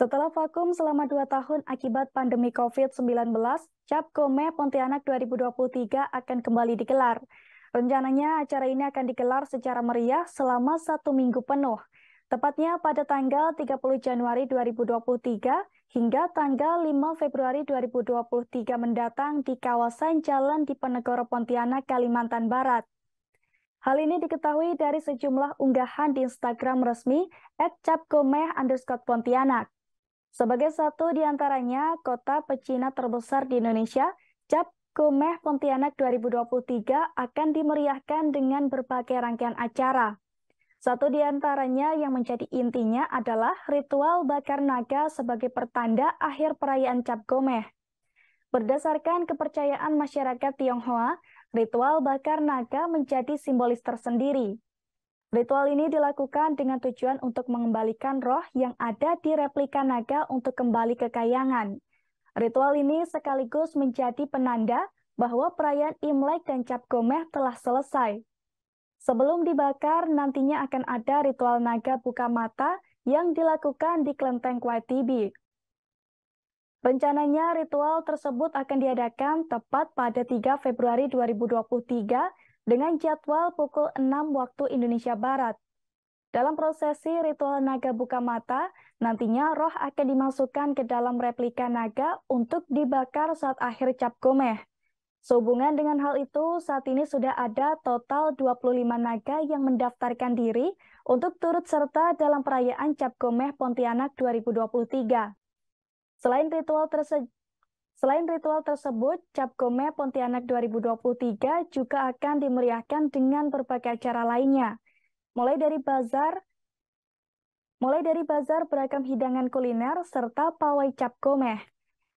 Setelah vakum selama dua tahun akibat pandemi COVID-19, Cap Gome Pontianak 2023 akan kembali digelar. Rencananya acara ini akan digelar secara meriah selama satu minggu penuh, tepatnya pada tanggal 30 Januari 2023 hingga tanggal 5 Februari 2023 mendatang di kawasan Jalan Diponegoro Pontianak, Kalimantan Barat. Hal ini diketahui dari sejumlah unggahan di Instagram resmi Pontianak. Sebagai satu di antaranya, kota pecina terbesar di Indonesia, Cap Kumeh Pontianak 2023 akan dimeriahkan dengan berbagai rangkaian acara. Satu di antaranya yang menjadi intinya adalah ritual bakar naga sebagai pertanda akhir perayaan Cap Gomeh. Berdasarkan kepercayaan masyarakat Tionghoa, ritual bakar naga menjadi simbolis tersendiri. Ritual ini dilakukan dengan tujuan untuk mengembalikan roh yang ada di replika naga untuk kembali ke kayangan. Ritual ini sekaligus menjadi penanda bahwa perayaan Imlek dan Cap Gomeh telah selesai. Sebelum dibakar, nantinya akan ada ritual naga buka mata yang dilakukan di Klenteng Kwaitibi. Rencananya ritual tersebut akan diadakan tepat pada 3 Februari 2023 dengan jadwal pukul 6 waktu Indonesia Barat. Dalam prosesi ritual naga buka mata, nantinya roh akan dimasukkan ke dalam replika naga untuk dibakar saat akhir cap gomeh. Sehubungan dengan hal itu, saat ini sudah ada total 25 naga yang mendaftarkan diri untuk turut serta dalam perayaan Cap Gomeh Pontianak 2023. Selain ritual terse Selain ritual tersebut, Cap Gome Pontianak 2023 juga akan dimeriahkan dengan berbagai acara lainnya. Mulai dari bazar, mulai dari bazar beragam hidangan kuliner serta pawai Cap Gome.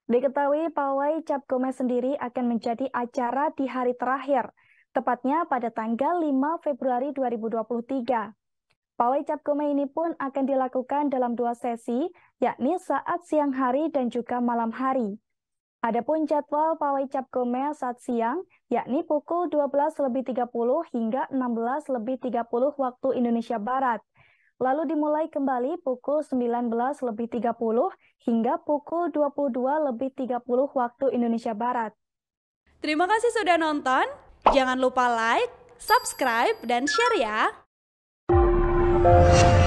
Diketahui pawai Cap Gome sendiri akan menjadi acara di hari terakhir, tepatnya pada tanggal 5 Februari 2023. Pawai Cap Gome ini pun akan dilakukan dalam dua sesi, yakni saat siang hari dan juga malam hari. Adapun jadwal pawai cap gome saat siang, yakni pukul 12.30 hingga 16.30 waktu Indonesia Barat. Lalu dimulai kembali pukul 19.30 hingga pukul 22.30 waktu Indonesia Barat. Terima kasih sudah nonton. Jangan lupa like, subscribe, dan share ya.